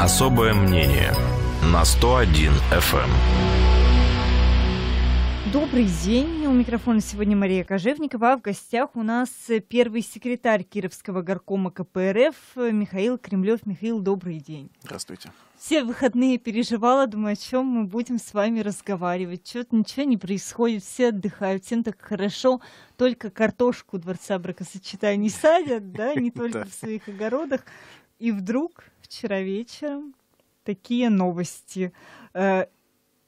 Особое мнение на 101 FM. Эм. Добрый день. У микрофона сегодня Мария Кожевникова. А в гостях у нас первый секретарь Кировского горкома КПРФ Михаил Кремлев. Михаил, добрый день. Здравствуйте. Все выходные переживала, думаю, о чем мы будем с вами разговаривать. Что-то ничего не происходит, все отдыхают, всем так хорошо. Только картошку дворца бракосочетания не садят, да, не только в своих огородах. И вдруг вчера вечером такие новости. Э,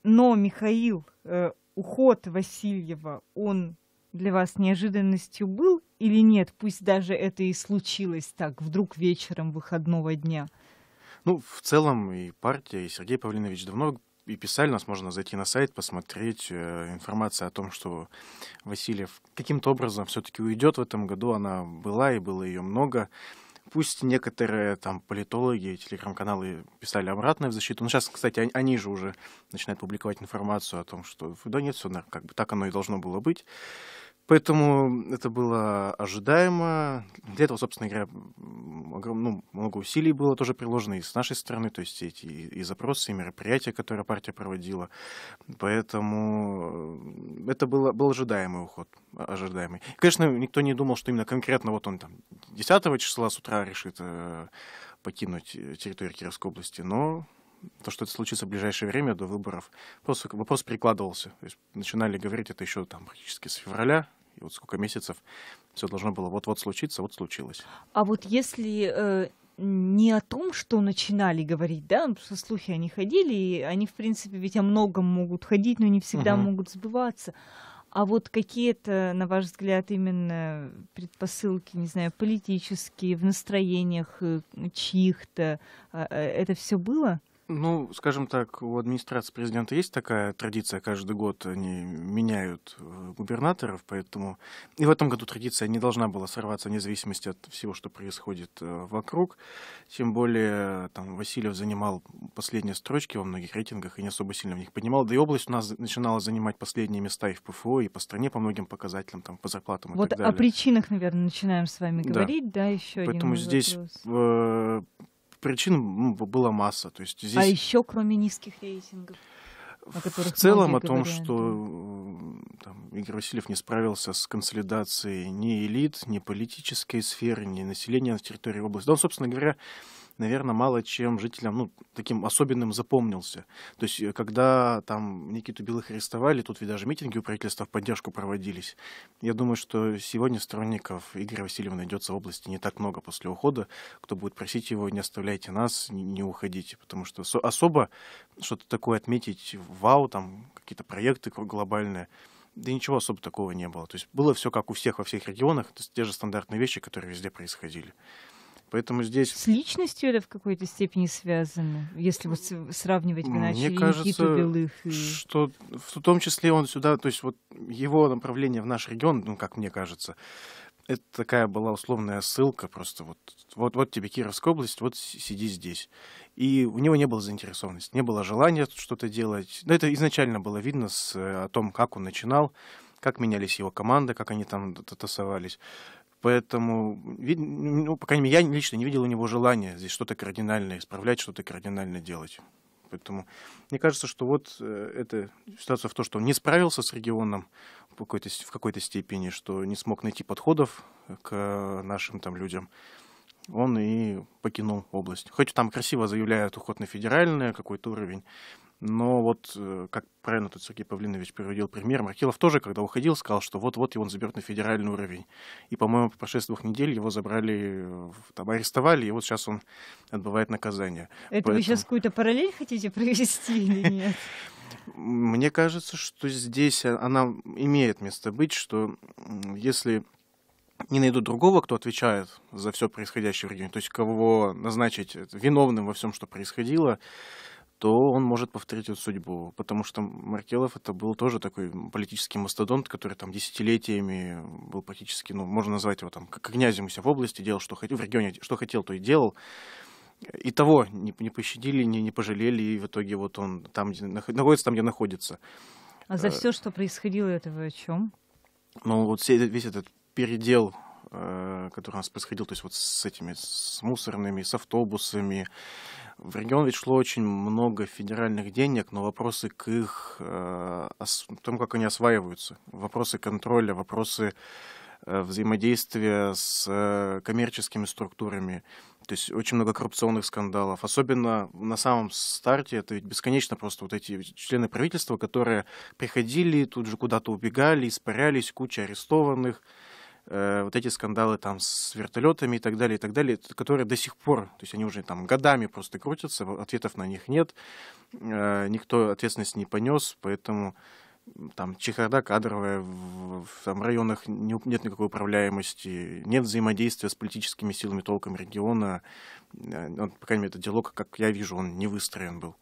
но, Михаил, э, уход Васильева, он для вас неожиданностью был или нет? Пусть даже это и случилось так, вдруг вечером выходного дня. Ну, в целом и партия, и Сергей Павлинович давно и писали нас, можно зайти на сайт, посмотреть э, информация о том, что Васильев каким-то образом все-таки уйдет в этом году. Она была и было ее много. Пусть некоторые там политологи, телеграм-каналы писали обратное в защиту. Но ну, сейчас, кстати, они, они же уже начинают публиковать информацию о том, что да нет, все как бы так оно и должно было быть. Поэтому это было ожидаемо. Для этого, собственно говоря, огром, ну, много усилий было тоже приложено и с нашей стороны, то есть эти и, запросы, и мероприятия, которые партия проводила. Поэтому э, это было, был ожидаемый уход, а, ожидаемый. конечно, никто не думал, что именно конкретно вот он там 10 числа с утра решит э, покинуть э, территорию Кировской области, но то, что это случится в ближайшее время до выборов, вопрос, вопрос прикладывался. То есть начинали говорить это еще там практически с февраля и вот сколько месяцев все должно было вот-вот случиться, вот случилось. А вот если э, не о том, что начинали говорить, да, ну, что слухи они ходили, и они, в принципе, ведь о многом могут ходить, но не всегда угу. могут сбываться. А вот какие-то, на ваш взгляд, именно предпосылки, не знаю, политические, в настроениях э, чьих-то, э, э, это все было? Ну, скажем так, у администрации президента есть такая традиция, каждый год они меняют э, губернаторов, поэтому и в этом году традиция не должна была сорваться вне зависимости от всего, что происходит э, вокруг. Тем более, там, Васильев занимал последние строчки во многих рейтингах и не особо сильно в них поднимал. Да и область у нас начинала занимать последние места и в ПФО, и по стране, по многим показателям, там, по зарплатам и вот так далее. Вот о причинах, наверное, начинаем с вами говорить, да, да еще Поэтому один здесь вопрос. Э, причин ну, была масса. То есть здесь... А еще кроме низких рейтингов? в целом о том, говорят. что э, там, Игорь Васильев не справился с консолидацией ни элит, ни политической сферы, ни населения на территории области. Да, он, собственно говоря, наверное, мало чем жителям, ну, таким особенным запомнился. То есть, э, когда там Никиту Белых арестовали, тут ведь даже митинги у правительства в поддержку проводились. Я думаю, что сегодня сторонников Игоря Васильева найдется в области не так много после ухода, кто будет просить его, не оставляйте нас, не уходите, потому что особо что-то такое отметить, вау, там какие-то проекты глобальные, да ничего особо такого не было. То есть было все как у всех во всех регионах, то есть те же стандартные вещи, которые везде происходили. Поэтому здесь... С личностью это в какой-то степени связано, если вот сравнивать Гнача Мне кажется, Белых. И... что в том числе он сюда, то есть вот его направление в наш регион, ну, как мне кажется, это такая была условная ссылка, просто вот, вот, вот тебе Кировская область, вот сиди здесь. И у него не было заинтересованности, не было желания что-то делать. Но это изначально было видно с, э, о том, как он начинал, как менялись его команды, как они там тасовались. Поэтому, ну, по крайней мере, я лично не видел у него желания здесь что-то кардинальное исправлять, что-то кардинально делать. Поэтому мне кажется, что вот э, эта ситуация в том, что он не справился с регионом в какой-то, в какой-то степени, что не смог найти подходов к нашим там людям, он и покинул область. Хоть там красиво заявляют уход на федеральный а какой-то уровень, но вот, э, как правильно тут Сергей Павлинович приводил пример, Маркилов тоже, когда уходил, сказал, что вот-вот его заберут на федеральный уровень. И, по-моему, по прошествии двух недель его забрали, там, арестовали, и вот сейчас он отбывает наказание. Это Поэтому... вы сейчас какую-то параллель хотите провести или нет? Мне кажется, что здесь а, она имеет место быть, что если не найдут другого, кто отвечает за все происходящее в регионе, то есть кого назначить виновным во всем, что происходило, то он может повторить эту судьбу. Потому что Маркелов это был тоже такой политический мастодонт, который там десятилетиями был практически, ну, можно назвать его там как князем у себя в области, делал, что хотел, в регионе, что хотел, то и делал. И того не, не пощадили, не, не пожалели, и в итоге вот он там находится, там, где находится. А за э, все, что происходило, это вы о чем? Ну, вот весь этот передел э, который у нас происходил, то есть вот с этими, с мусорными, с автобусами, в регион ведь шло очень много федеральных денег, но вопросы к их, э, о том, как они осваиваются, вопросы контроля, вопросы э, взаимодействия с э, коммерческими структурами, то есть очень много коррупционных скандалов. Особенно на самом старте это ведь бесконечно просто вот эти члены правительства, которые приходили, тут же куда-то убегали, испарялись, куча арестованных. Э, вот эти скандалы там с вертолетами и так далее, и так далее, которые до сих пор, то есть они уже там годами просто крутятся, ответов на них нет, э, никто ответственность не понес, поэтому там чехарда кадровая, в, в там, районах не, нет никакой управляемости, нет взаимодействия с политическими силами толком региона, э, он, по крайней мере, этот диалог, как я вижу, он не выстроен был.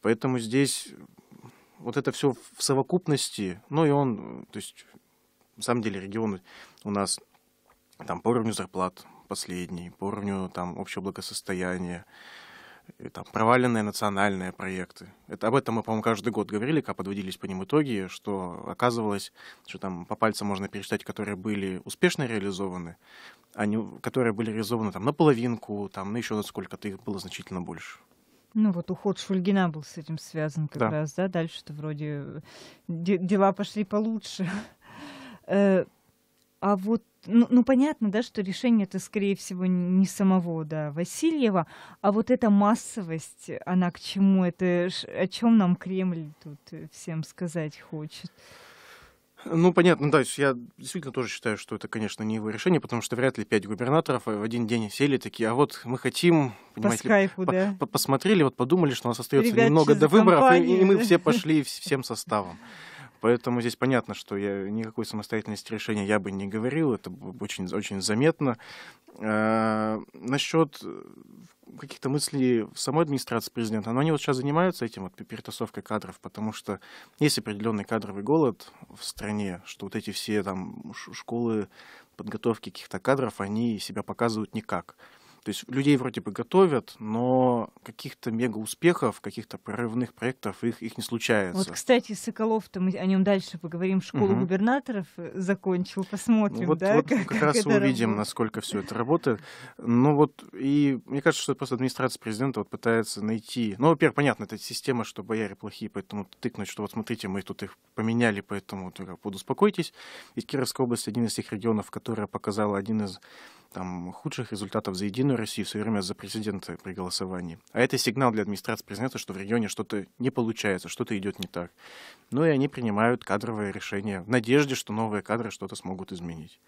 Поэтому здесь вот это все в совокупности, ну и он, то есть на самом деле регионы у нас там по уровню зарплат последний, по уровню там общего благосостояния, и, там, проваленные национальные проекты. Это, об этом мы, по-моему, каждый год говорили, когда подводились по ним итоги, что оказывалось, что там по пальцам можно пересчитать, которые были успешно реализованы, а не, которые были реализованы там наполовинку, там, ну, еще сколько-то их было значительно больше. Ну вот уход Шульгина был с этим связан как да. раз, да? Дальше-то вроде э, дела пошли получше. Э, а вот ну, ну понятно, да, что решение это, скорее всего, не самого да, Васильева, а вот эта массовость, она к чему? Это ж, о чем нам Кремль тут э, всем сказать хочет? Ну, понятно, да, я действительно тоже считаю, что это, конечно, не его решение, потому что вряд ли пять губернаторов в один день сели такие, а вот мы хотим, понимаете, по скайпу, ли, да. по посмотрели, вот подумали, что у нас остается немного до выборов, компанию, и, и мы все пошли всем составом. Поэтому здесь понятно, что я никакой самостоятельности решения я бы не говорил, это очень, очень заметно. А, насчет э, каких-то мыслей в самой администрации президента, но они вот сейчас занимаются этим, вот перетасовкой кадров, потому что есть определенный кадровый голод в стране, что вот эти все там школы подготовки каких-то кадров, они себя показывают никак. То есть людей вроде бы готовят, но каких-то мега успехов, каких-то прорывных проектов их, их не случается. Вот, кстати, Соколов-то мы о нем дальше поговорим. Школу угу. губернаторов э, закончил, посмотрим. Ну, вот, да, вот как, как раз это увидим, работает. насколько все это работает. Ну вот, и мне кажется, что просто администрация президента вот пытается найти. Ну, во-первых, понятно, это система, что бояре плохие, поэтому тыкнуть, что вот смотрите, мы тут их поменяли, поэтому вот успокойтесь. Ведь Кировская область один из тех регионов, которая показала один из там, худших результатов за единую Единую Россию все время за президента при голосовании. А это сигнал для администрации президента, что в регионе что-то не получается, что-то идет не так. Ну и они принимают кадровые решения в надежде, что новые кадры что-то смогут изменить.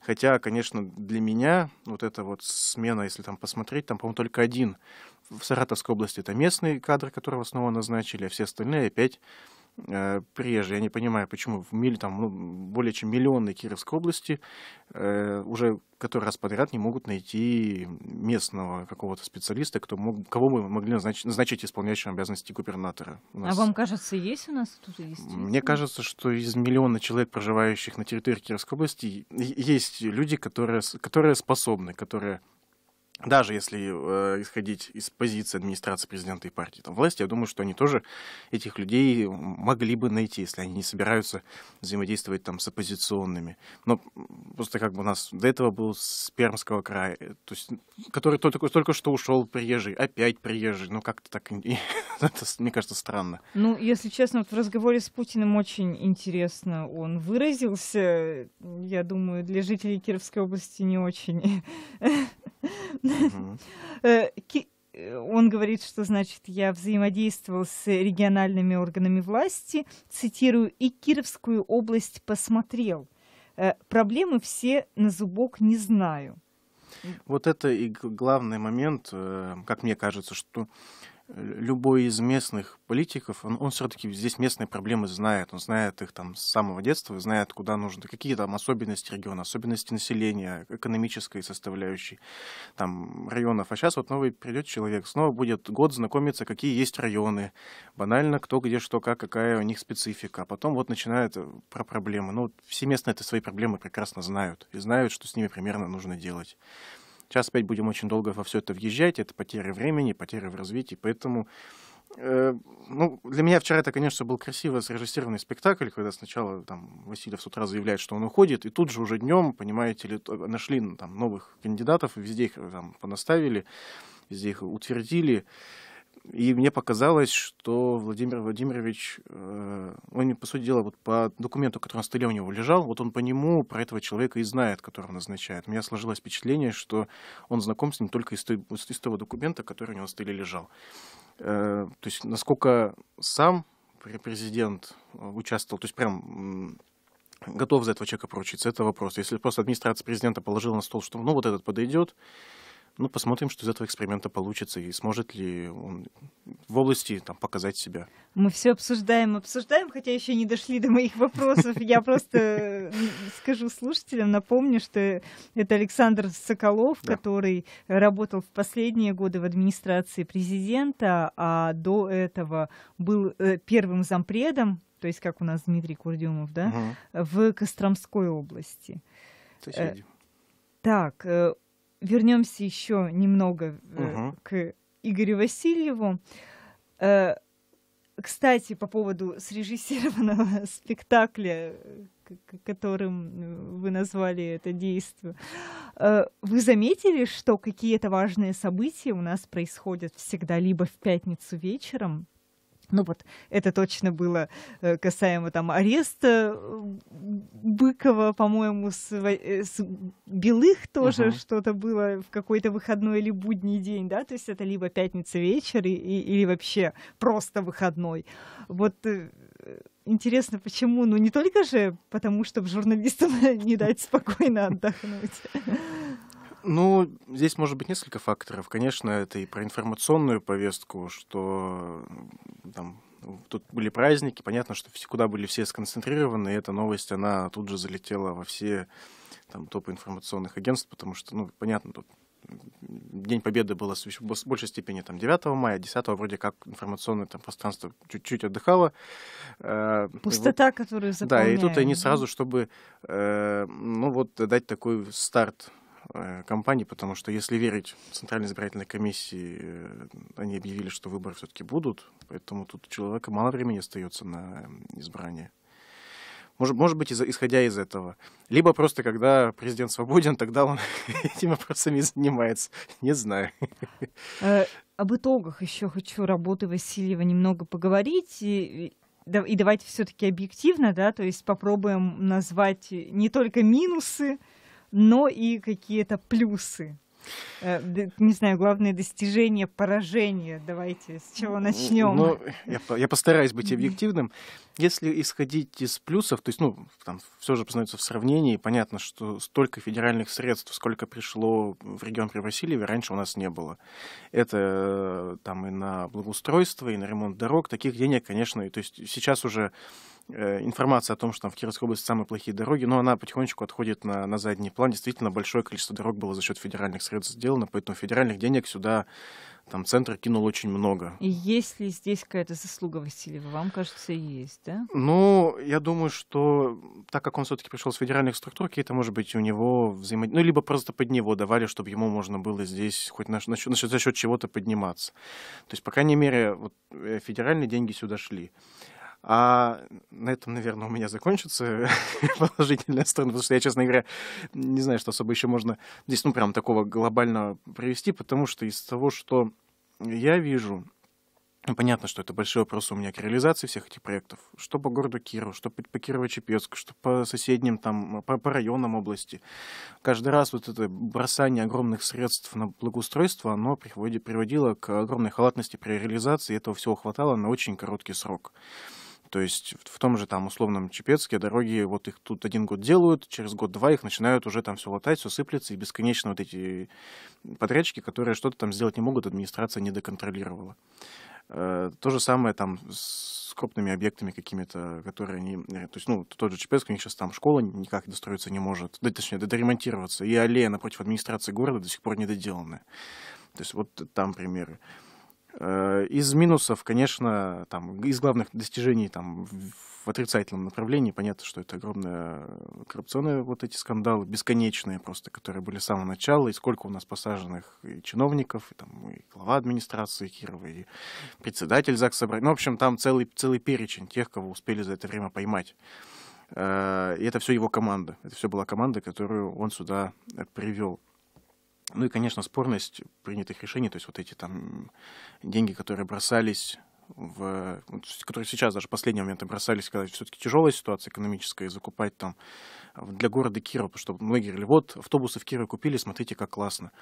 Хотя, конечно, для меня вот эта вот смена, если там посмотреть, там, по-моему, только один в Саратовской области это местный кадр, которого снова назначили, а все остальные опять прежде. Э, Я не понимаю, почему в миль, там, ну, более чем миллионной Кировской области э, уже который раз подряд не могут найти местного какого-то специалиста, кто мог, кого мы могли назначить, назначить исполняющим обязанности губернатора. А вам кажется, есть у нас тут есть? Мне кажется, что из миллиона человек, проживающих на территории Кировской области, есть люди, которые, которые способны, которые даже если э, исходить из позиции администрации президента и партии там, власти, я думаю, что они тоже этих людей могли бы найти, если они не собираются взаимодействовать там с оппозиционными. Но просто как бы у нас до этого был с Пермского края, то есть, который только, только что ушел приезжий, опять приезжий, ну как-то так, это, мне кажется, странно. Ну, если честно, вот в разговоре с Путиным очень интересно он выразился, я думаю, для жителей Кировской области не очень Э, э, он говорит, что, значит, я взаимодействовал с региональными органами власти, цитирую, и Кировскую область посмотрел. Э, проблемы все на зубок не знаю. Вот это и главный момент, как мне кажется, что любой из местных политиков, он, он все-таки здесь местные проблемы знает, он знает их там с самого детства, знает, куда нужно, какие там особенности региона, особенности населения, экономической составляющей там районов. А сейчас вот новый придет человек, снова будет год знакомиться, какие есть районы, банально, кто где что, как, какая у них специфика. А потом вот начинают э, про проблемы. Ну, все местные это свои проблемы прекрасно знают и знают, что с ними примерно нужно делать. Сейчас опять будем очень долго во все это въезжать, это потеря времени, потеря в развитии, поэтому э, ну, для меня вчера это, конечно, был красиво срежиссированный спектакль, когда сначала там Васильев с утра заявляет, что он уходит, и тут же уже днем, понимаете ли, нашли ну, там новых кандидатов, везде их э, там понаставили, везде их утвердили. И мне показалось, что Владимир Владимирович, э, он, по сути дела, вот по документу, который на столе у него лежал, вот он по нему про этого человека и знает, которого назначает. У меня сложилось впечатление, что он знаком с ним только из, той, из того документа, который у него на столе лежал. Э, то есть насколько сам президент э, участвовал, то есть прям готов за этого человека поручиться, это вопрос. Если просто администрация президента положила на стол, что ну вот этот подойдет, ну, посмотрим, что из этого эксперимента получится и сможет ли он в области там, показать себя. Мы все обсуждаем, обсуждаем, хотя еще не дошли до моих вопросов. Я просто скажу слушателям, напомню, что это Александр Соколов, который работал в последние годы в администрации президента, а до этого был э, первым зампредом, то есть как у нас Дмитрий Курдюмов, да, в Костромской области. Э, так, э, вернемся еще немного угу. к Игорю Васильеву. Э, кстати, по поводу срежиссированного спектакля, которым э, вы назвали это действие, вы заметили, что какие-то важные события у нас происходят всегда либо в пятницу вечером, ну вот, это точно было э, касаемо там ареста э, Быкова, по-моему, с, э, с Белых тоже uh-huh. что-то было в какой-то выходной или будний день, да, то есть это либо пятница вечер и, и, или вообще просто выходной. Вот интересно, почему? Ну, не только же потому, чтобы журналистам не дать спокойно отдохнуть. Ну, здесь может быть несколько факторов. Конечно, это и про информационную повестку, что там ну, тут были праздники, понятно, что куда были все сконцентрированы, и эта новость, она тут же залетела во все там, топы информационных агентств, потому что, ну, понятно, тут День Победы было в большей степени там, 9 мая, 10 вроде как информационное там, пространство чуть-чуть отдыхало. Э, Пустота, вот, которую заполняем. Да, и тут они сразу, чтобы э, ну, вот, дать такой старт Э, компаний, потому что, если верить Центральной избирательной комиссии, э, они объявили, что выборы все-таки будут, поэтому тут у человека мало времени остается на э, избрание. Может, может быть, исходя из этого. Либо просто, когда президент свободен, тогда он этими вопросами занимается. Не знаю. Об итогах еще хочу работы Васильева немного поговорить. И, и давайте все-таки объективно, да, то есть попробуем назвать не только минусы, но и какие-то плюсы. Э, не знаю, главное достижение, поражение. Давайте с чего начнем. Ну, я, я постараюсь быть объективным. Если исходить из плюсов, то есть, ну, там все же познается в сравнении. Понятно, что столько федеральных средств, сколько пришло в регион при Васильеве, раньше у нас не было. Это э, там и на благоустройство, и на ремонт дорог. Таких денег, конечно, то есть сейчас уже Э, информация о том, что там в Кировской области самые плохие дороги, но она потихонечку отходит на, на задний план. Действительно, большое количество дорог было за счет федеральных средств сделано, поэтому федеральных денег сюда там центр кинул очень много. И есть ли здесь какая-то заслуга Васильева? Вам кажется, есть, да? Ну, я думаю, что так как он все-таки пришел с федеральных структур, какие-то, может быть, у него взаимодействие, ну, либо просто под него давали, чтобы ему можно было здесь хоть на, на, счет, за счет чего-то подниматься. То есть, по крайней мере, вот, э, федеральные деньги сюда шли. А на этом, наверное, у меня закончится положительная сторона, потому что я, честно говоря, не знаю, что особо еще можно здесь, ну, прям такого глобального привести, потому что из того, что я вижу, ну, Понятно, что это большой вопрос у меня к реализации всех этих проектов. Что по городу Киру, что по, Кирово-Чепецку, что по соседним, там, по, по районам области. Каждый раз вот это бросание огромных средств на благоустройство, оно приводило к огромной халатности при реализации. Этого всего хватало на очень короткий срок. То есть в том же там условном Чепецке дороги, вот их тут один год делают, через год-два их начинают уже там все латать, все сыплется, и бесконечно вот эти подрядчики, которые что-то там сделать не могут, администрация не доконтролировала. Э, то же самое там с крупными объектами какими-то, которые они, э, То есть, ну, тот же Чепецк, у них сейчас там школа никак достроиться не может, да, точнее, доремонтироваться, и аллея напротив администрации города до сих пор не доделанная. То есть вот там примеры. Э, из минусов, конечно, там, из главных достижений там, в отрицательном направлении, понятно, что это огромные э, коррупционные вот эти скандалы, бесконечные просто, которые были с самого начала, и сколько у нас посаженных и чиновников, и, там, и глава администрации Кирова, и председатель ЗАГС собрания. Ну, в общем, там целый, целый перечень тех, кого успели за это время поймать. Э, и это все его команда. Это все была команда, которую он сюда привел. Ну и, конечно, спорность принятых решений, то есть вот эти там деньги, которые бросались в, которые сейчас даже в последний момент бросались, когда все-таки тяжелая ситуация экономическая, и закупать там э, для города Кирова, потому что многие говорили, вот, автобусы в Кирове купили, смотрите, как классно.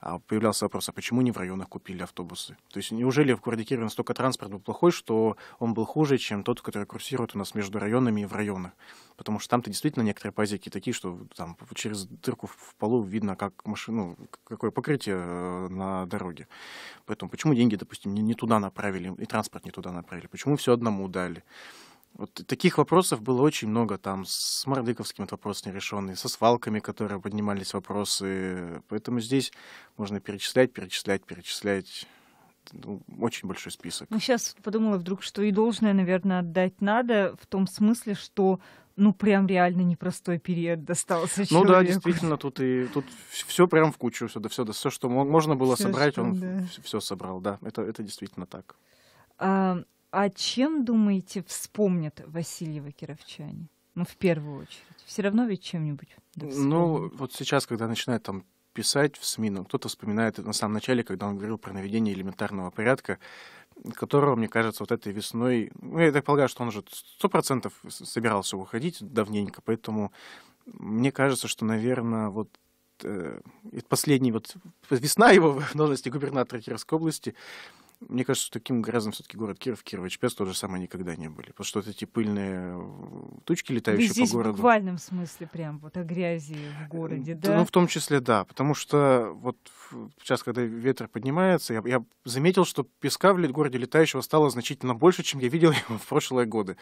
А появлялся вопрос, а почему не в районах купили автобусы? То есть неужели в городе Кирове настолько транспорт был плохой, что он был хуже, чем тот, который курсирует у нас между районами и в районах? Потому что там-то действительно некоторые позеки такие, что там через дырку в полу видно, как машину, какое покрытие э, на дороге. Поэтому почему деньги, допустим, не туда направили, и транспорт не туда направили? Почему все одному дали? Вот таких вопросов было очень много. Там с Мордыковским этот вопрос нерешенный, со свалками, которые поднимались вопросы. Поэтому здесь можно перечислять, перечислять, перечислять ну, очень большой список. Ну, сейчас подумала вдруг, что и должное, наверное, отдать надо, в том смысле, что ну прям реально непростой период достался. человеку. Ну да, действительно, тут и тут все прям в кучу, все, да, все, да, все, что можно было всё, собрать, что, он да. все собрал, да, это, это действительно так. А, а чем, думаете, вспомнят Васильева кировчане? Ну, в первую очередь. Все равно ведь чем-нибудь. Да ну, вот сейчас, когда начинают там писать в СМИ, ну, кто-то вспоминает на самом начале, когда он говорил про наведение элементарного порядка, которого, мне кажется, вот этой весной... Ну, я так полагаю, что он уже сто процентов собирался уходить давненько, поэтому мне кажется, что, наверное, вот э, последний вот весна его в должности губернатора Кировской области, мне кажется, таким грязным все-таки город Киров, Кирово-Чепец то тоже самое никогда не были. Потому что вот эти пыльные тучки, летающие здесь по городу. в буквальном смысле прям вот о грязи в городе, да? Ну, в том числе, да. Потому что вот сейчас, когда ветер поднимается, я, я заметил, что песка в городе летающего стало значительно больше, чем я видел его в прошлые годы.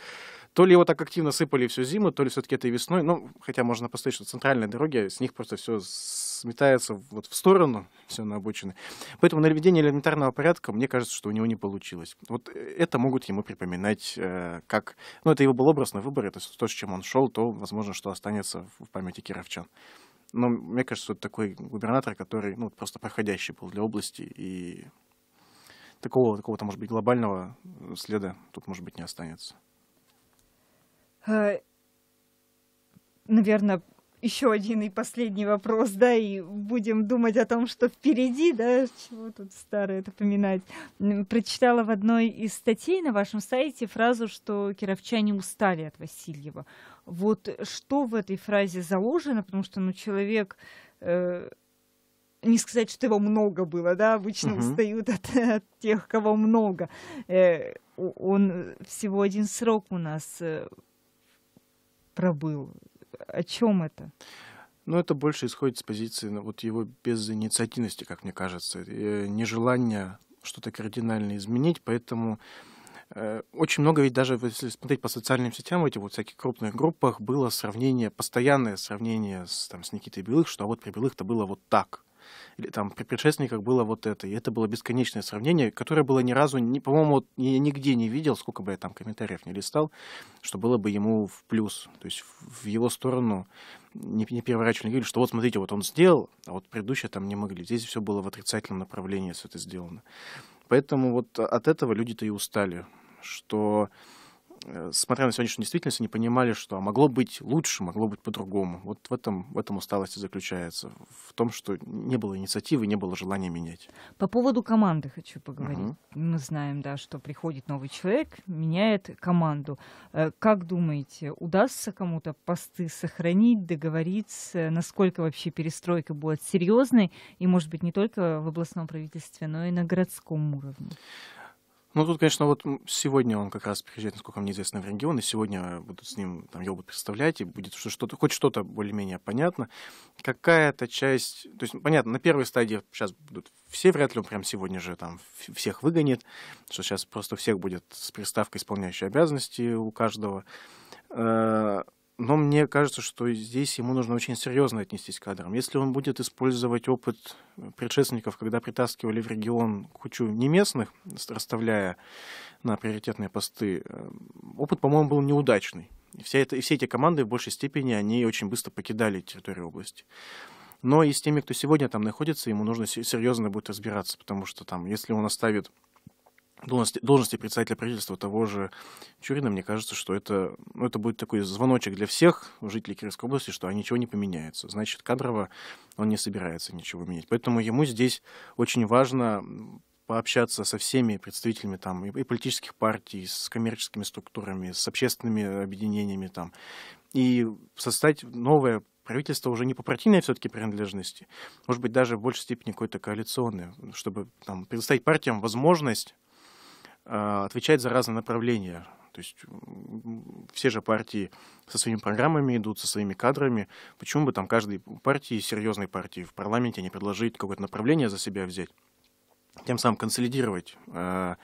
То ли его так активно сыпали всю зиму, то ли все-таки этой весной. Ну, хотя можно посмотреть, что центральные дороги, с них просто все сметается вот в сторону, все на обочины. Поэтому на наведение элементарного порядка, мне кажется, что у него не получилось. Вот э, это могут ему припоминать э, как... Ну, это его был образный выбор, это то, с чем он шел, то, возможно, что останется в памяти кировчан. Но мне кажется, что такой губернатор, который ну, просто проходящий был для области, и такого, такого-то, может быть, глобального э, следа тут, может быть, не останется. Э, Наверное, еще один и последний вопрос, да, и будем думать о том, что впереди, да, чего тут старое это поминать. Прочитала в одной из статей на вашем сайте фразу, что кировчане устали от Васильева. Вот что в этой фразе заложено, потому что, ну, человек... Э не сказать, что его много было, да, обычно угу. устают от, от тех, кого много. Э, он всего один срок у нас э, пробыл о чем это? Ну это больше исходит с позиции ну, вот его безинициативности, как мне кажется, э, нежелания что-то кардинально изменить, поэтому э, очень много ведь даже, если смотреть по социальным сетям, эти вот всяких крупных группах было сравнение, постоянное сравнение с, там, с Никитой Белых, что а вот при Белых-то было вот так или там при предшественниках было вот это. И это было бесконечное сравнение, которое было ни разу, ни, по-моему, вот, я нигде не видел, сколько бы я там комментариев не листал, что было бы ему в плюс, то есть в его сторону не, не переворачивали, говорили, что вот смотрите, вот он сделал, а вот предыдущие там не могли. Здесь все было в отрицательном направлении, все это сделано. Поэтому вот от этого люди-то и устали, что Э, смотря на сегодняшнюю действительность, они понимали, что могло быть лучше, могло быть по-другому. Вот в этом, в этом усталости заключается. В том, что не было инициативы, не было желания менять. По поводу команды хочу поговорить. Угу. Мы знаем, да, что приходит новый человек, меняет команду. Э, как думаете, удастся кому-то посты сохранить, договориться? Насколько вообще перестройка будет серьезной? И, может быть, не только в областном правительстве, но и на городском уровне? Ну, тут, конечно, вот сегодня он как раз приезжает, насколько мне известно, в регион, и сегодня будут с ним, там, его будут представлять, и будет что-то, хоть что-то более-менее понятно. Какая-то часть, то есть, понятно, на первой стадии сейчас будут все, вряд ли он прям сегодня же там всех выгонит, что сейчас просто всех будет с приставкой исполняющей обязанности у каждого. Э, но мне кажется, что здесь ему нужно очень серьезно отнестись к кадрам. Если он будет использовать опыт э, предшественников, когда притаскивали в регион кучу неместных, расставляя на приоритетные посты, э, опыт, по-моему, был неудачный. И, вся это, и все эти команды в большей степени, они очень быстро покидали территорию области. Но и с теми, кто сегодня там находится, ему нужно серьезно будет разбираться, потому что там, если он оставит должности, должности председателя правительства того же Чурина, мне кажется, что это, ну, это будет такой звоночек для всех жителей Кировской области, что ничего не поменяется. Значит, кадрово он не собирается ничего менять. Поэтому ему здесь очень важно пообщаться со всеми представителями там, и, политических партий, с коммерческими структурами, с общественными объединениями там, и создать новое правительство уже не по партийной все-таки принадлежности, может быть, даже в большей степени какой-то коалиционной, чтобы там, предоставить партиям возможность а, отвечает за разные направления. То есть все же партии со своими программами идут, со своими кадрами. Почему бы там каждой партии, серьезной партии в парламенте не предложить какое-то направление за себя взять? тем самым консолидировать э,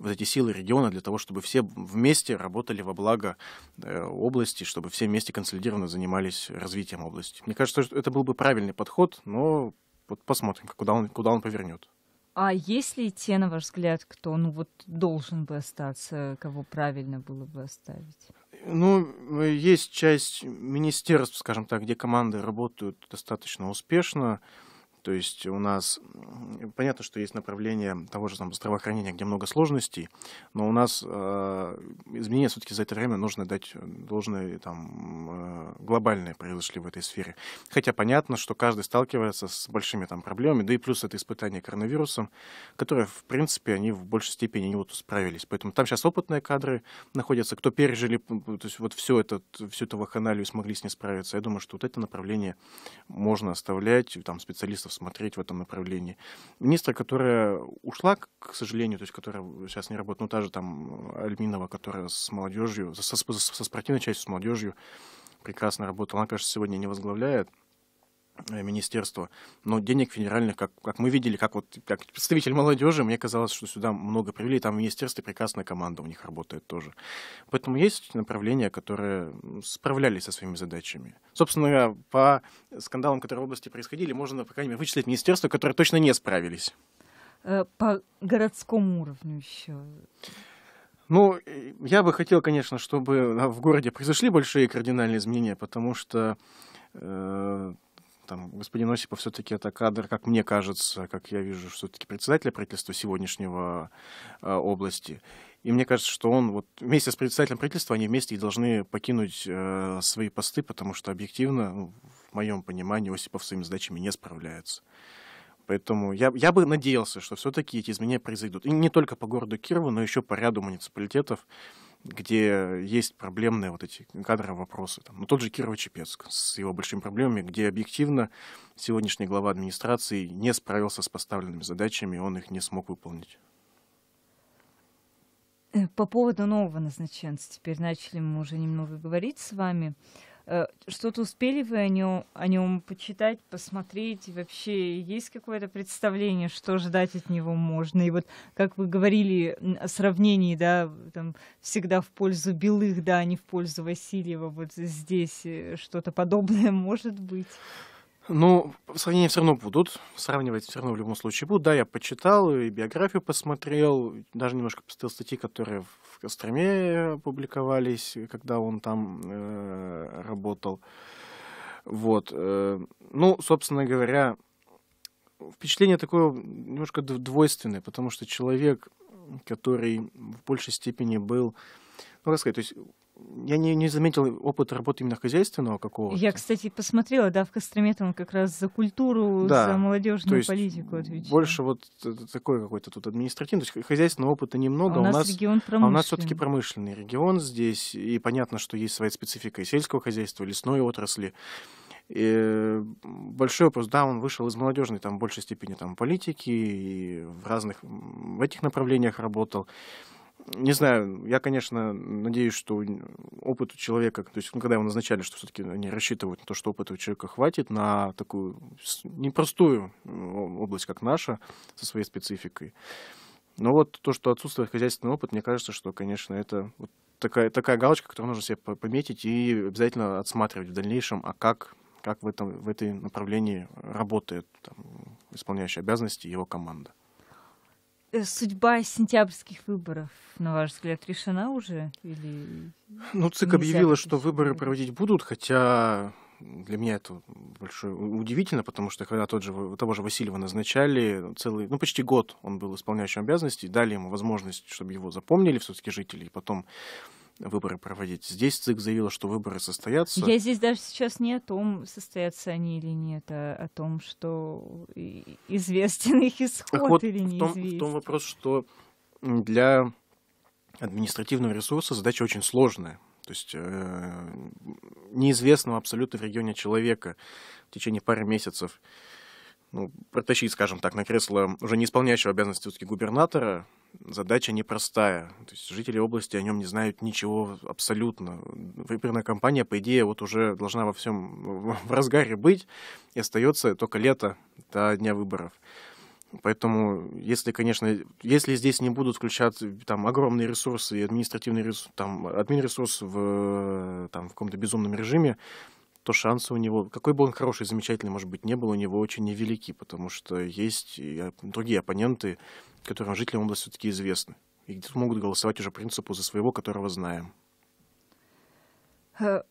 вот эти силы региона для того, чтобы все вместе работали во благо э, области, чтобы все вместе консолидированно занимались развитием области. Мне кажется, что это был бы правильный подход, но вот посмотрим, куда он, куда он повернет. А есть ли те, на ваш взгляд, кто ну вот должен бы остаться, кого правильно было бы оставить? Ну, есть часть министерств, скажем так, где команды работают достаточно успешно. То есть у нас, понятно, что есть направление того же там, здравоохранения, где много сложностей, но у нас э, изменения все-таки за это время нужно дать должное, там, э, глобальные произошли в этой сфере. Хотя понятно, что каждый сталкивается с большими там проблемами, да и плюс это испытание коронавирусом, которое в принципе, они в большей степени не вот справились. Поэтому там сейчас опытные кадры находятся, кто пережили, то есть вот все это, всю эту вакханалию смогли с ней справиться. Я думаю, что вот это направление можно оставлять, там, специалистов смотреть в этом направлении. Министра, которая ушла, к сожалению, то есть которая сейчас не работает, Но ну, та же там Альминова, которая с молодежью, со, со, со спортивной частью с молодежью прекрасно работала, она, конечно, сегодня не возглавляет Э, министерства, но денег федеральных, как, как мы видели, как, вот, как представитель молодежи, мне казалось, что сюда много привели, там министерство прекрасная команда у них работает тоже. Поэтому есть направления, которые справлялись со своими задачами. Собственно, по скандалам, которые в области происходили, можно, по крайней мере, вычислить министерства, которые точно не справились. Э, по городскому уровню еще. Ну, я бы хотел, конечно, чтобы э, в городе произошли большие кардинальные изменения, потому что э, там господин Осипов все-таки это кадр, как мне кажется, как я вижу, все-таки председателя правительства сегодняшнего э, области. И мне кажется, что он вот вместе с председателем правительства, они вместе и должны покинуть э, свои посты, потому что объективно, ну, в моем понимании, Осипов своими задачами не справляется. Поэтому я, я бы надеялся, что все-таки эти изменения произойдут. И не только по городу Кирову, но еще по ряду муниципалитетов, где есть проблемные вот эти кадровые вопросы. Там, ну, тот же Кирово-Чепецк с его большими проблемами, где объективно сегодняшний глава администрации не справился с поставленными задачами, он их не смог выполнить. Э, по поводу нового назначенца теперь начали мы уже немного говорить с вами. Э, что-то успели вы о нем, о нем почитать, посмотреть? вообще есть какое-то представление, что ждать от него можно? И вот как вы говорили о сравнении, да, там, всегда в пользу белых, да, а не в пользу Васильева, вот здесь э, что-то подобное может быть? Ну, сравнения все равно будут. Сравнивать все равно в любом случае будут. Да, я почитал и биографию посмотрел, даже немножко посмотрел статьи, которые в Костроме опубликовались, когда он там э, работал. Вот. Э, ну, собственно говоря, впечатление такое немножко двойственное, потому что человек, который в большей степени был, ну, как сказать, то есть я не, не заметил опыт работы именно хозяйственного какого-то. Я, кстати, посмотрела, да, в Костроме там как раз за культуру, да, за молодежную то есть политику отвечал. Больше вот такой какой-то тут административный, то есть хозяйственного опыта немного. А у, нас у нас регион промышленный. А у нас все-таки промышленный регион здесь, и понятно, что есть своя специфика и сельского хозяйства, и лесной отрасли. И большой вопрос, да, он вышел из молодежной, там, в большей степени там, политики, и в разных в этих направлениях работал не знаю, я, конечно, надеюсь, что опыт у человека, то есть, ну, когда его назначали, что все-таки они рассчитывают на то, что опыт у человека хватит на такую непростую область, как наша, со своей спецификой. Но вот то, что отсутствует хозяйственный опыт, мне кажется, что, конечно, это вот такая, такая галочка, которую нужно себе пометить и обязательно отсматривать в дальнейшем, а как, как в, этом, в этой направлении работает там, исполняющий обязанности его команда. Э, судьба сентябрьских выборов, на ваш взгляд, решена уже? Или... Ну, ЦИК объявила, что выборы проводить будут, хотя для меня это большое удивительно, потому что когда тот же, того же Васильева назначали, ну, целый, ну, почти год он был исполняющим обязанности, дали ему возможность, чтобы его запомнили все-таки жители, и потом выборы проводить. Здесь ЦИК заявила, что выборы состоятся. Я здесь даже сейчас не о том, состоятся они или нет, а о том, что известен их исход вот, или неизвестен. В том, в том вопрос, что для административного ресурса задача очень сложная. То есть э, неизвестного абсолютно в регионе человека в течение пары месяцев ну, протащить, скажем так, на кресло уже не исполняющего обязанности все-таки губернатора, задача непростая. То есть жители области о нем не знают ничего абсолютно. Выборная кампания, по идее, вот уже должна во всем в разгаре быть, и остается только лето до дня выборов. Поэтому, если, конечно, если здесь не будут включать там огромные ресурсы и административный ресурс, там админ ресурс в, там, в каком-то безумном режиме, то шансы у него, какой бы он хороший, замечательный, может быть, не был, у него очень невелики, потому что есть другие оппоненты, которым жителям области все-таки известны, и могут голосовать уже принципу за своего, которого знаем. Э,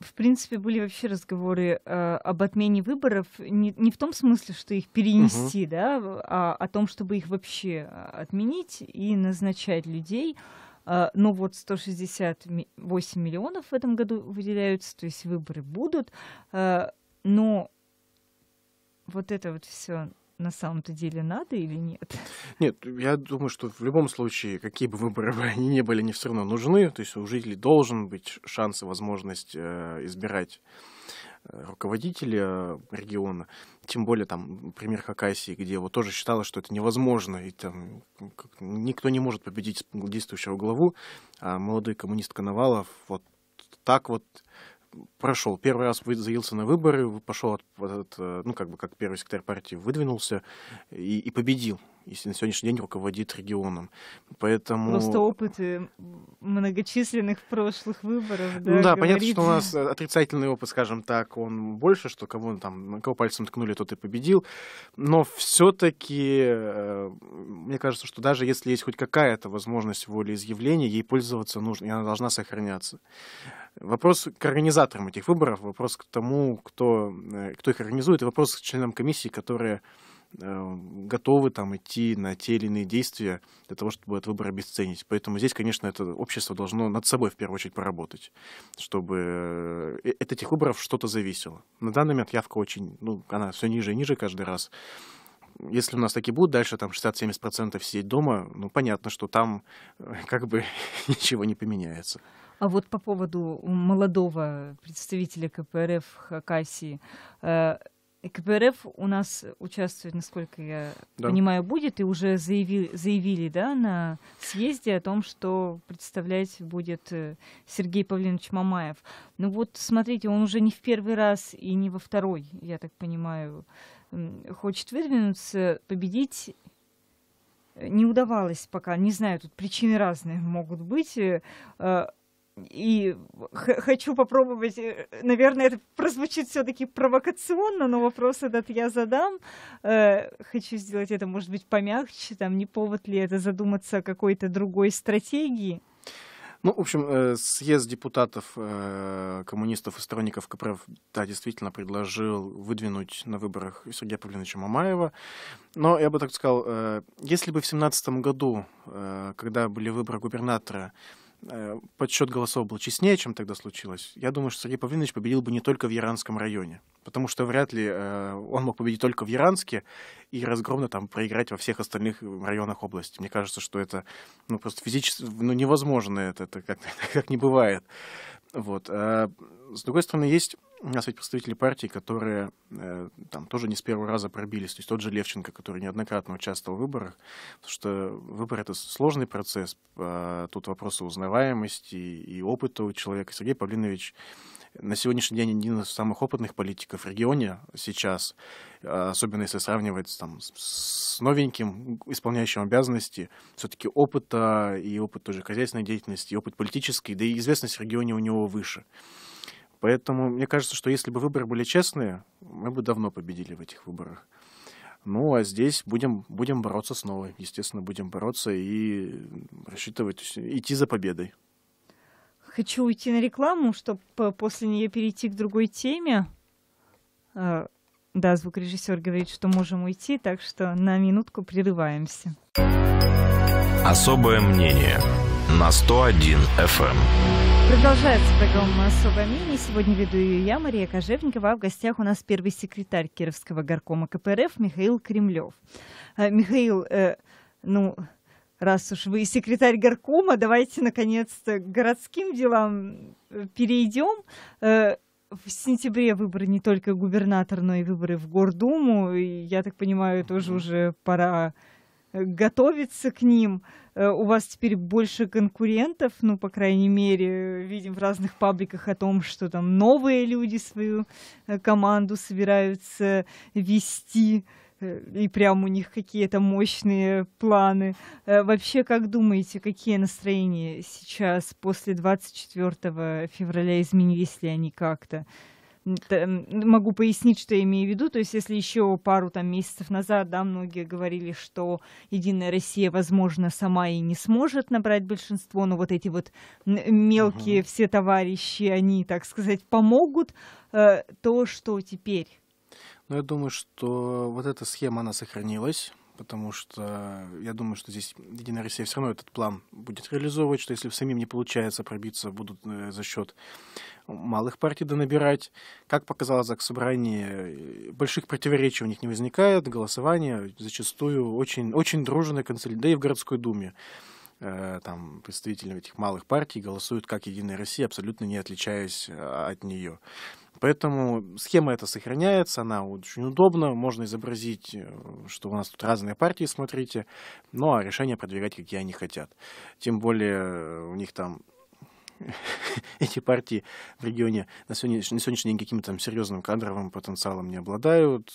в принципе, были вообще разговоры э, об отмене выборов не, не в том смысле, что их перенести, угу. да, а о том, чтобы их вообще э, отменить и назначать людей. А, ну вот 168 миллионов в этом году выделяются, то есть выборы будут, а, но вот это вот все на самом-то деле надо или нет? Нет, я думаю, что в любом случае, какие бы выборы бы они ни были, они все равно нужны. То есть у жителей должен быть шанс и возможность э, избирать Э, руководителя э, региона, тем более там пример Хакасии, где его тоже считалось, что это невозможно, и там никто не может победить действующего главу, а молодой коммунист Коновалов вот так вот прошел. Первый раз заявился на выборы, пошел от, от, э, ну, как бы как первый секретарь партии, выдвинулся и, и победил. Если на сегодняшний день руководит регионом. Поэтому... Просто ну, опыт многочисленных прошлых выборов. Да, ну, да говорит... понятно, что у нас отрицательный опыт, скажем так, он больше, что кому ну, там, кого пальцем ткнули, тот и победил. Но все-таки, э, мне кажется, что даже если есть хоть какая-то возможность волеизъявления, ей пользоваться нужно, и она должна сохраняться. Вопрос к организаторам этих выборов, вопрос к тому, кто, э, кто их организует, и вопрос к членам комиссии, которые э, готовы там идти на те или иные действия для того, чтобы этот выбор обесценить. Поэтому здесь, конечно, это общество должно над собой в первую очередь поработать, чтобы э, от этих выборов что-то зависело. На данный момент явка очень, ну, она все ниже и ниже каждый раз. Если у нас такие будут дальше, там 60-70% сидеть дома, ну, понятно, что там как бы ничего не поменяется. А вот по поводу молодого представителя КПРФ Хакасии. Э, КПРФ у нас участвует, насколько я да. понимаю, будет, и уже заявили, заявили да, на съезде о том, что представлять будет э, Сергей Павлинович Мамаев. Ну вот, смотрите, он уже не в первый раз и не во второй, я так понимаю, хочет выдвинуться, победить э, не удавалось пока, не знаю, тут причины разные могут быть. И хочу попробовать, э, наверное, это прозвучит все-таки провокационно, но вопрос этот я задам. Э, хочу сделать это, может быть, помягче, там, не повод ли это задуматься о какой-то другой стратегии? Ну, в общем, э, съезд депутатов э, коммунистов и сторонников КПРФ, да, действительно предложил выдвинуть на выборах Сергея Павловича Мамаева. Но я бы так сказал, если бы в 2017 году, когда были выборы губернатора, Э, подсчет голосов был честнее, чем тогда случилось, я думаю, что Сергей Павлинович победил бы не только в иранском районе, потому что вряд ли э, он мог победить только в иранске и разгромно там проиграть во всех остальных э, районах области. Мне кажется, что это ну, просто физически ну, невозможно, это, это как, как не бывает. Вот. А, с другой стороны, есть у нас ведь представители партии, которые э, там тоже не с первого раза пробились. То есть тот же Левченко, который неоднократно участвовал в выборах. Потому что выбор — это сложный процесс. Э, тут вопросы узнаваемости и, и опыта у человека. Сергей Павлинович на сегодняшний день один из самых опытных политиков в регионе сейчас, а, особенно если сравнивать там, с новеньким, исполняющим обязанности, все-таки опыта и опыт тоже хозяйственной деятельности, и опыт политический, да и известность в регионе у него выше. Поэтому мне кажется, что если бы выборы были честные, мы бы давно победили в этих выборах. Ну, а здесь будем, будем бороться снова. Естественно, будем бороться и рассчитывать, идти за победой. Хочу уйти на рекламу, чтобы после нее перейти к другой теме. А, да, звукорежиссер говорит, что можем уйти, так что на минутку прерываемся. Особое мнение на 101 FM. Продолжается программа «Особое мнение». Сегодня веду ее я, Мария Кожевникова. А в гостях у нас первый секретарь Кировского горкома КПРФ Михаил Кремлев. Э, Михаил, э, ну, раз уж вы секретарь горкома, давайте, наконец-то, к городским делам э, перейдем. В сентябре выборы не только губернатор, но и выборы в Гордуму. И, я так понимаю, тоже уже пора Э, готовиться к ним. Э, у вас теперь больше конкурентов, ну, по крайней мере, видим в разных пабликах о том, что там новые люди свою э, команду собираются вести, и прям у них какие-то мощные планы. Вообще, как думаете, какие настроения сейчас после 24 февраля изменились ли они как-то? могу пояснить, что я имею в виду. То есть, если еще пару там месяцев назад, да, многие говорили, что Единая Россия, возможно, сама и не сможет набрать большинство, но вот эти вот мелкие uh все товарищи, они, так сказать, помогут. Э, то, что теперь. Ну, я думаю, что вот эта схема, она сохранилась потому что я думаю, что здесь Единая Россия все равно этот план будет реализовывать, что если самим не получается пробиться, будут э, за счет малых партий донабирать. Как показало ЗАГС собрание, э, больших противоречий у них не возникает, голосование зачастую очень, очень дружное, да и в городской думе. Э, там, представители этих малых партий голосуют как Единая Россия, абсолютно не отличаясь э, от нее. Поэтому схема эта сохраняется, она очень удобна, можно изобразить, э, что у нас тут разные партии, смотрите, ну а решения продвигать, какие они хотят. Тем более у них там эти партии в регионе на сегодняшний, на сегодняшний день каким-то серьезным кадровым потенциалом не обладают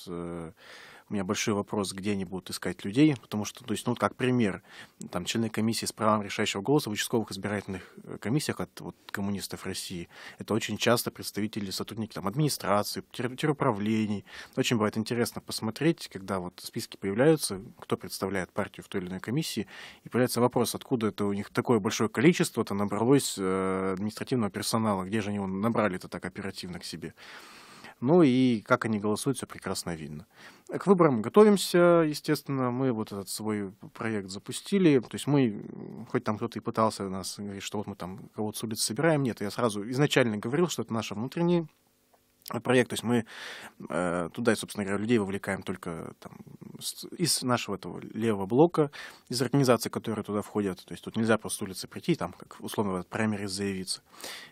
у меня большой вопрос, где они будут искать людей, потому что, то есть, ну, как пример, там, члены комиссии с правом решающего голоса в участковых избирательных э, комиссиях от вот, коммунистов России, это очень часто представители, сотрудники там, администрации, теруправлений. Очень бывает интересно посмотреть, когда вот списки появляются, кто представляет партию в той или иной комиссии, и появляется вопрос, откуда это у них такое большое количество-то набралось э, административного персонала, где же они его набрали-то так оперативно к себе. Ну и как они голосуют, все прекрасно видно. К выборам готовимся, естественно. Мы вот этот свой проект запустили. То есть мы, хоть там кто-то и пытался нас говорить, что вот мы там кого-то с улицы собираем. Нет, я сразу изначально говорил, что это наша внутренняя проект. То есть мы э, туда, собственно говоря, людей вовлекаем только там, с, из нашего этого левого блока, из организаций, которые туда входят. То есть тут нельзя просто с улицы прийти и там, как условно, в этот праймериз заявиться.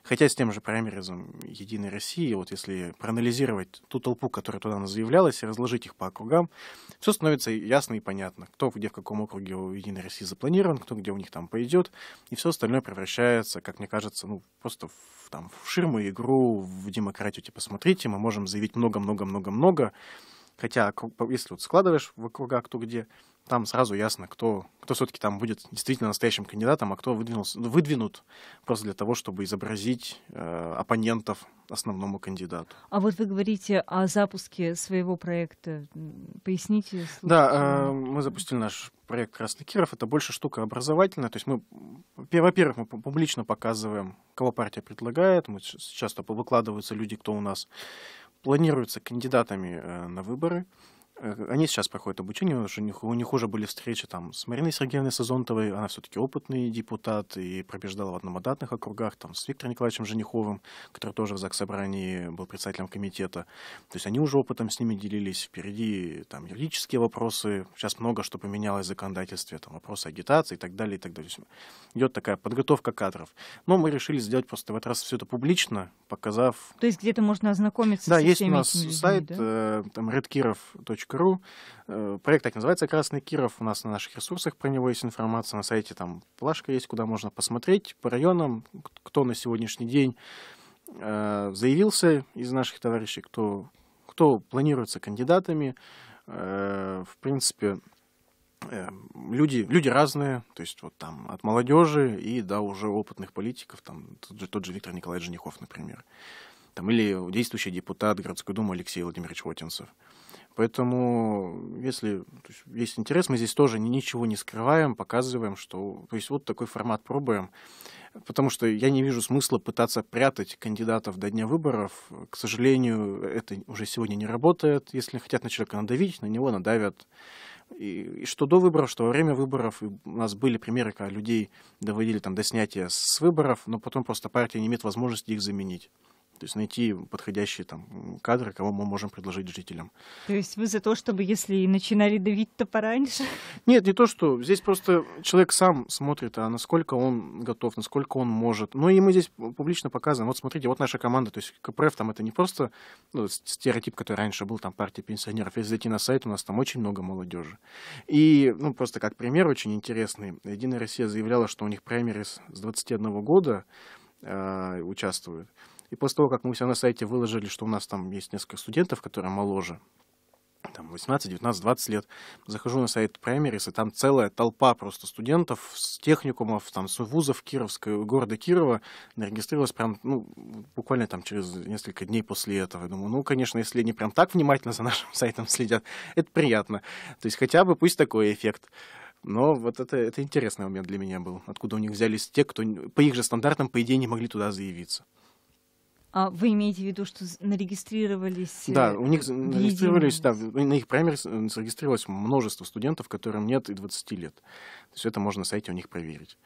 Хотя с тем же праймеризом «Единой России», вот если проанализировать ту толпу, которая туда заявлялась, и разложить их по округам, все становится ясно и понятно, кто где в каком округе у «Единой России» запланирован, кто где у них там пойдет, и все остальное превращается, как мне кажется, ну, просто в, там, в ширму, игру, в демократию, типа, смотреть смотрите, мы можем заявить много-много-много-много, Хотя, если вот складываешь в округа кто где, там сразу ясно, кто, кто все-таки там будет действительно настоящим кандидатом, а кто выдвинулся, выдвинут просто для того, чтобы изобразить э, оппонентов основному кандидату. А вот вы говорите о запуске своего проекта. Поясните. Слушайте. Да, э, мы запустили наш проект «Красный Киров». Это больше штука образовательная. То есть мы, во-первых, мы публично показываем, кого партия предлагает. Мы часто выкладываются люди, кто у нас планируются кандидатами э, на выборы Э, они сейчас проходят обучение, потому у них, у них уже были встречи там с Мариной Сергеевной Сазонтовой, она все-таки опытный депутат и пробеждала в одномодатных округах, там с Виктором Николаевичем Жениховым, который тоже в ЗАГС собрании был председателем комитета. То есть они уже опытом с ними делились, впереди там юридические вопросы, сейчас много что поменялось в законодательстве, там вопросы агитации и так далее, и так далее. Идет такая подготовка кадров. Но мы решили сделать просто в этот раз все это публично, показав... То есть где-то можно ознакомиться да, с Да, есть у нас людьми, сайт да? э, там redkirov.ru russianews.ru. Э, проект так называется «Красный Киров». У нас на наших ресурсах про него есть информация. На сайте там плашка есть, куда можно посмотреть по районам, кто на сегодняшний день э, заявился из наших товарищей, кто, кто планируется кандидатами. Э, в принципе, люди, люди разные, то есть вот там от молодежи и до уже опытных политиков, там тот же, тот же Виктор Николаевич Женихов, например, там, или действующий депутат городской думы Алексей Владимирович Вотинцев. Поэтому, если есть, есть интерес, мы здесь тоже ничего не скрываем, показываем, что... То есть вот такой формат пробуем. Потому что я не вижу смысла пытаться прятать кандидатов до дня выборов. К сожалению, это уже сегодня не работает. Если хотят на человека надавить, на него надавят. И, и что до выборов, что во время выборов. И у нас были примеры, когда людей доводили там, до снятия с выборов, но потом просто партия не имеет возможности их заменить. То есть найти подходящие там кадры, кого мы можем предложить жителям. То есть вы за то, чтобы если и начинали давить, то пораньше? Нет, не то, что. Здесь просто человек сам смотрит, а насколько он готов, насколько он может. Ну и мы здесь публично показываем. Вот смотрите, вот наша команда. То есть КПРФ там это не просто ну, стереотип, который раньше был, там партия пенсионеров. Если зайти на сайт, у нас там очень много молодежи. И, ну, просто как пример очень интересный. Единая Россия заявляла, что у них праймерис с 21 года э, а, участвуют. И после того, как мы все на сайте выложили, что у нас там есть несколько студентов, которые моложе, там 18, 19, 20 лет, захожу на сайт Primaries, и там целая толпа просто студентов с техникумов, там с вузов Кировского, города Кирова, нарегистрировалась прям, ну, буквально там через несколько дней после этого. Я думаю, ну, конечно, если они прям так внимательно за нашим сайтом следят, это приятно. То есть хотя бы пусть такой эффект. Но вот это, это интересный момент для меня был. Откуда у них взялись те, кто по их же стандартам, по идее, не могли туда заявиться. А вы имеете в виду, что нарегистрировались? Э, да, у них нарегистрировались, да, на их праймере зарегистрировалось множество студентов, которым нет и 20 лет. То есть это можно на сайте у них проверить.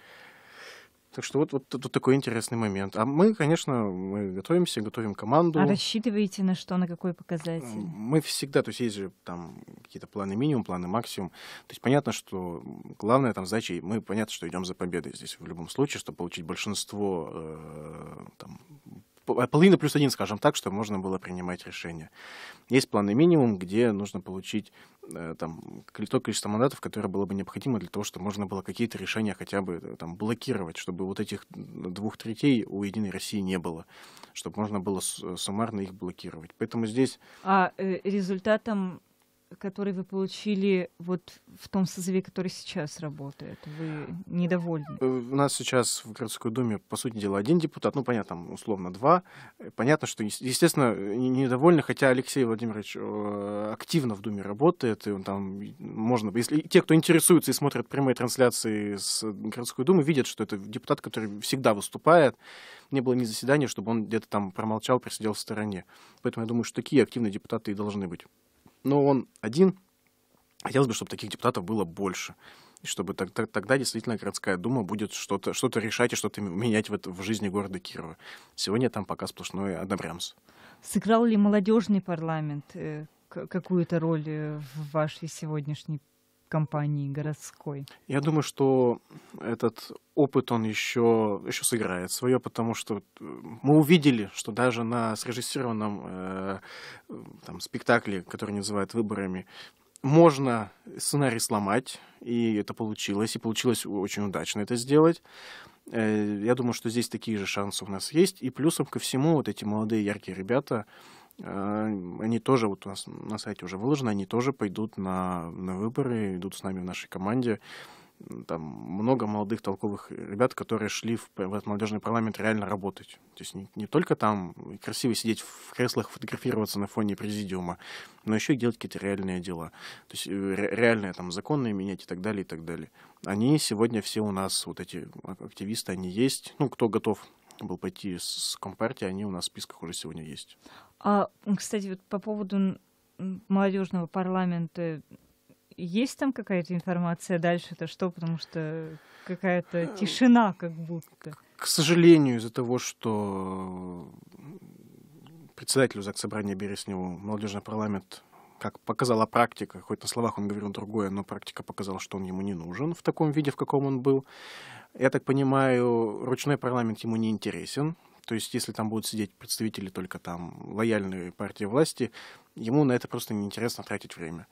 Так что вот, вот тут такой интересный момент. А мы, конечно, мы готовимся, готовим команду. А рассчитываете на что, на какой показатель? Мы всегда, то есть есть же там какие-то планы минимум, планы максимум. То есть понятно, что главная там задача, мы понятно, что идем за победой здесь в любом случае, чтобы получить большинство э, там, а, половина плюс один, скажем так, чтобы можно было принимать решение. Есть планы минимум, где нужно получить э, там, то количество мандатов, которое было бы необходимо для того, чтобы можно было какие-то решения хотя бы э, там, блокировать, чтобы вот этих двух третей у «Единой России» не было, чтобы можно было э, суммарно их блокировать. Поэтому здесь... А результатом который вы получили вот в том созыве, который сейчас работает? Вы недовольны? Э, у нас сейчас в городской думе, по сути дела, один депутат, ну, понятно, условно, два. Понятно, что, естественно, недовольны, хотя Алексей Владимирович э, активно в думе работает, и он там, можно, если те, кто интересуется и смотрят прямые трансляции с городской думы, видят, что это депутат, который всегда выступает. Не было ни заседания, чтобы он где-то там промолчал, присидел в стороне. Поэтому я думаю, что такие активные депутаты и должны быть но он один. Хотелось бы, чтобы таких депутатов было больше. И чтобы так, так, тогда действительно городская дума будет что-то что решать и что-то менять в, это, в жизни города Кирова. Сегодня там пока сплошной однобрямс. Сыграл ли молодежный парламент э, какую-то роль э, в вашей сегодняшней компании городской? Я думаю, что этот опыт, он еще, еще сыграет свое, потому что э, мы увидели, что даже на срежиссированном э, там, спектакле, который называют «Выборами», можно сценарий сломать, и это получилось, и получилось очень удачно это сделать. Э, я думаю, что здесь такие же шансы у нас есть. И плюсом ко всему, вот эти молодые яркие ребята, Э, они тоже, вот у нас на сайте уже выложены, они тоже пойдут на, на выборы, идут с нами в нашей команде. Там много молодых толковых ребят, которые шли в, в этот молодежный парламент реально работать. То есть не, не только там красиво сидеть в креслах, фотографироваться на фоне президиума, но еще и делать какие-то реальные дела. То есть э, ре, реальные там законы менять и так далее, и так далее. Они сегодня все у нас, вот эти активисты, они есть. Ну, кто готов был пойти с Компартии, они у нас в списках уже сегодня есть. А, кстати, вот по поводу молодежного парламента есть там какая-то информация дальше-то что? Потому что какая-то э, тишина как будто. К сожалению, из-за того, что председателю Заксобрания Бересневу молодежный парламент как показала практика, хоть на словах он говорил другое, но практика показала, что он ему не нужен в таком виде, в каком он был. Я так понимаю, ручной парламент ему не интересен. То есть, если там будут сидеть представители только там лояльной партии власти, ему на это просто неинтересно тратить время.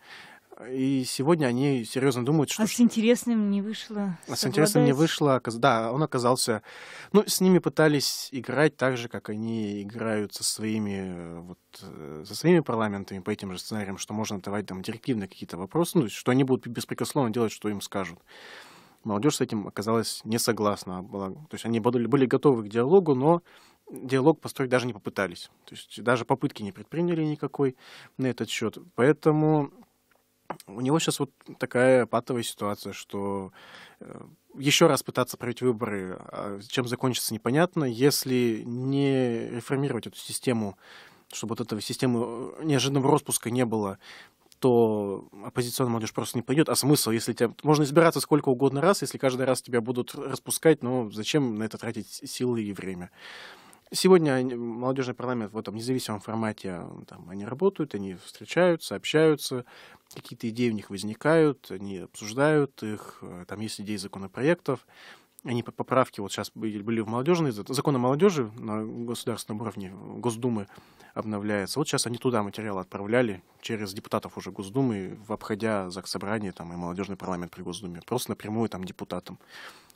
И сегодня они серьезно думают, что... А с интересным не вышло. А с интересным не вышло, а да, он оказался... Ну, с ними пытались играть так же, как они играют со своими, э, вот, э, со своими парламентами по этим же сценариям, что можно давать там директивные какие-то вопросы, ну, что они будут беспрекословно делать, что им скажут молодежь с этим оказалась не согласна. Была, то есть они были готовы к диалогу, но диалог построить даже не попытались. То есть даже попытки не предприняли никакой на этот счет. Поэтому у него сейчас вот такая патовая ситуация, что э, еще раз пытаться провести выборы, а чем закончится, непонятно. Если не реформировать эту систему, чтобы вот этого системы э, неожиданного распуска не было, то оппозиционная молодежь просто не пойдет. А смысл, если тебя... Можно избираться сколько угодно раз, если каждый раз тебя будут распускать, но зачем на это тратить силы и время? Сегодня молодежный парламент в этом независимом формате, там, они работают, они встречаются, общаются, какие-то идеи у них возникают, они обсуждают их, э, там есть идеи законопроектов, они поправки вот сейчас были в молодежный закон о молодежи на государственном уровне Госдумы обновляется. Вот сейчас они туда материалы отправляли через депутатов уже Госдумы, обходя заксобрание там и молодежный парламент при Госдуме, просто напрямую там депутатам.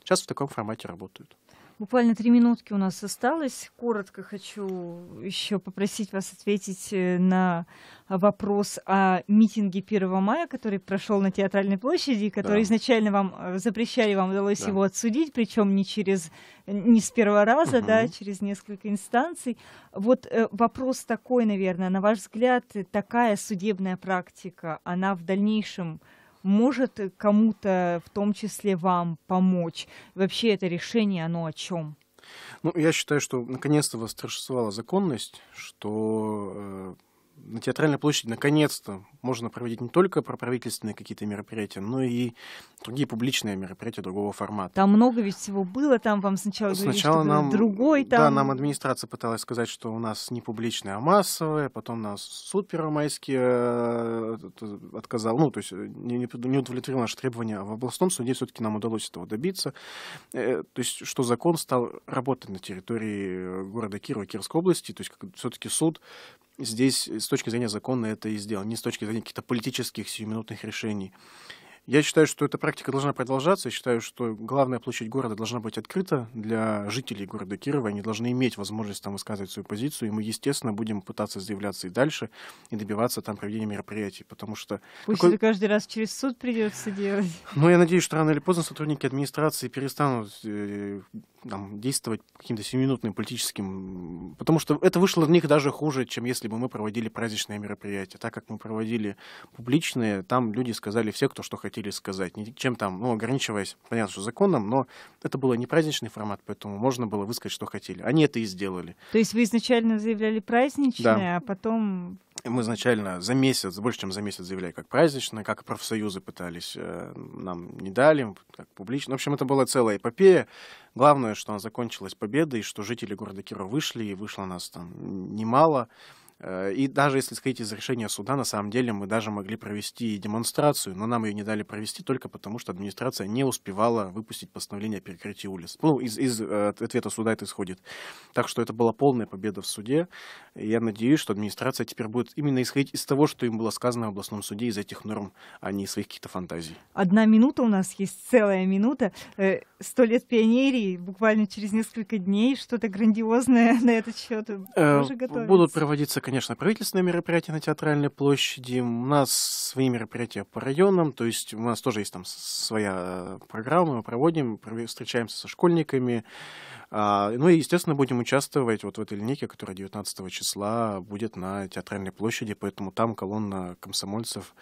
Сейчас в таком формате работают. Буквально три минутки у нас осталось. Коротко хочу еще попросить вас ответить э, на вопрос о митинге 1 мая, который прошел на Театральной площади, который да. изначально вам э, запрещали, вам удалось да. его отсудить, причем не через не с первого раза, угу. да, через несколько инстанций. Вот э, вопрос такой, наверное, на ваш взгляд, такая судебная практика, она в дальнейшем может кому-то, в том числе вам, помочь? Вообще это решение, оно о чем? Ну, я считаю, что наконец-то восторжествовала законность, что э, на Театральной площади наконец-то можно проводить не только про правительственные какие-то мероприятия, но и другие публичные мероприятия другого формата. Там много ведь всего было, там вам сначала, сначала говорили, нам, другой там. Да, нам администрация пыталась сказать, что у нас не публичное, а массовое, потом нас суд первомайский э, э, отказал, ну, то есть э, не, не удовлетворил наши требования, а в областном суде все-таки нам удалось этого добиться. То есть, что закон стал работать на территории города Кирова, Кировской области, то есть все-таки суд здесь э, с точки зрения закона это и сделано, не с точки зрения каких-то политических сиюминутных решений. Я считаю, что эта практика должна продолжаться. Я считаю, что главная площадь города должна быть открыта для жителей города Кирова. Они должны иметь возможность там высказывать свою позицию. И мы, естественно, будем пытаться заявляться и дальше, и добиваться там проведения мероприятий. Потому что... Пусть какой... это каждый раз через суд придется делать. Ну, я надеюсь, что рано или поздно сотрудники администрации перестанут э, там, действовать каким-то сиюминутным политическим... Потому что это вышло в них даже хуже, чем если бы мы проводили праздничные мероприятия. Так как мы проводили публичные, там люди сказали все, кто что хотели сказать. Ничем там, ну, ограничиваясь, понятно, что законом, но это было не праздничный формат, поэтому можно было высказать, что хотели. Они это и сделали. То есть вы изначально заявляли праздничное, да. а потом мы изначально за месяц, больше чем за месяц заявляли как праздничное, как профсоюзы пытались, э, нам не дали, как публично. В общем, это была целая эпопея. Главное, что она закончилась победой, и что жители города Кира вышли, и вышло нас там немало. Э, и даже если сходить из решения суда, на самом деле мы даже могли провести демонстрацию, но нам ее не дали провести только потому, что администрация не успевала выпустить постановление о перекрытии улиц. Ну, из, из э, ответа суда это исходит. Так что это была полная победа в суде. И я надеюсь, что администрация теперь будет именно исходить из того, что им было сказано в областном суде, из этих норм, а не из своих каких-то фантазий. Одна минута у нас есть, целая минута. Э, сто лет пионерии, буквально через несколько дней что-то грандиозное на этот счет уже готовится. Будут проводиться, конечно, правительственные мероприятия на театральной площади. У нас свои мероприятия по районам, то есть у нас тоже есть там своя э, программа, мы проводим, встречаемся со школьниками, а, ну и, естественно, будем участвовать вот в этой линейке, которая 19 числа будет на Театральной площади, поэтому там колонна комсомольцев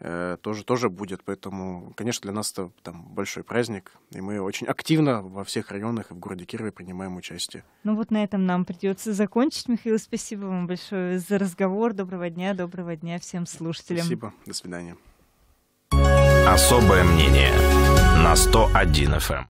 э, тоже, тоже будет. Поэтому, конечно, для нас это там большой праздник, и мы очень активно во всех районах и в городе Кирове принимаем участие. Ну вот на этом нам придется закончить. Михаил, спасибо вам большое за разговор. Доброго дня, доброго дня всем слушателям. Спасибо, до свидания. Особое мнение на 101 FM.